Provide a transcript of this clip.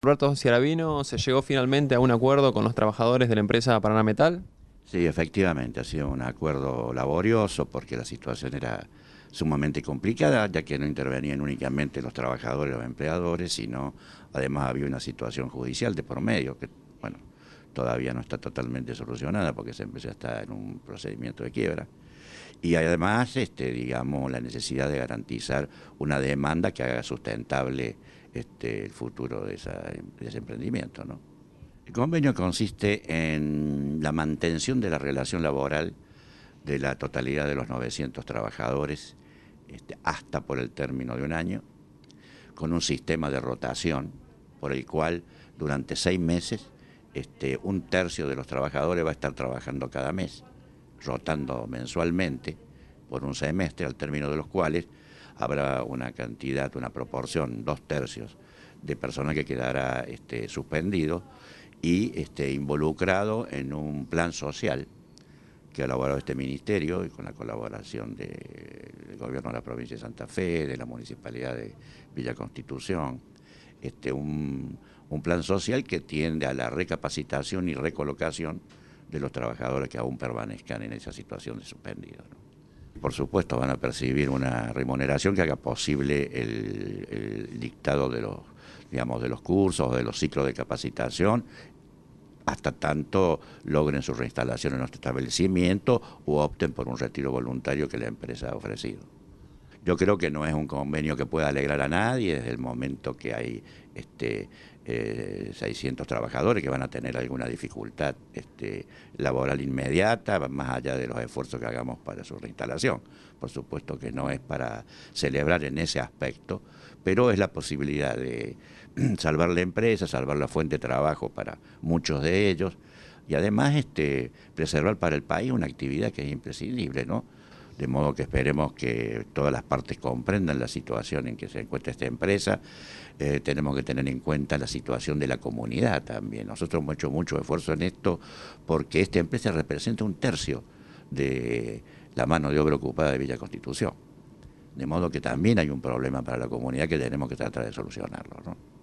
Roberto Ciarabino, ¿se llegó finalmente a un acuerdo con los trabajadores de la empresa Paraná Metal? Sí, efectivamente, ha sido un acuerdo laborioso porque la situación era sumamente complicada, ya que no intervenían únicamente los trabajadores, los empleadores, sino además había una situación judicial de por medio que, bueno, todavía no está totalmente solucionada porque se empezó a en un procedimiento de quiebra. Y además, este, digamos, la necesidad de garantizar una demanda que haga sustentable este, el futuro de, ese emprendimiento. El convenio consiste en la mantención de la relación laboral de la totalidad de los 900 trabajadores este, hasta por el término de un año, con un sistema de rotación por el cual durante seis meses este, un tercio de los trabajadores va a estar trabajando cada mes, rotando mensualmente por un semestre, al término de los cuales habrá una cantidad, una proporción, dos tercios de personas que quedará este, suspendido y este, involucrado en un plan social que ha elaborado este ministerio y con la colaboración del gobierno de la provincia de Santa Fe, de la municipalidad de Villa Constitución, este, un, plan social que tiende a la recapacitación y recolocación de los trabajadores que aún permanezcan en esa situación de suspendido por supuesto van a percibir una remuneración que haga posible el, dictado de los, digamos, de los cursos, de los ciclos de capacitación hasta tanto logren su reinstalación en nuestro establecimiento o opten por un retiro voluntario que la empresa ha ofrecido. Yo creo que no es un convenio que pueda alegrar a nadie desde el momento que hay 600 este, eh, trabajadores que van a tener alguna dificultad este, laboral inmediata, más allá de los esfuerzos que hagamos para su reinstalación. Por supuesto que no es para celebrar en ese aspecto, pero es la posibilidad de salvar la empresa, salvar la fuente de trabajo para muchos de ellos y además este, preservar para el país una actividad que es imprescindible, ¿no? de modo que esperemos que todas las partes comprendan la situación en que se encuentra esta empresa. Eh, tenemos que tener en cuenta la situación de la comunidad también. Nosotros hemos hecho mucho esfuerzo en esto porque esta empresa representa un tercio de la mano de obra ocupada de Villa Constitución. De modo que también hay un problema para la comunidad que tenemos que tratar de solucionarlo.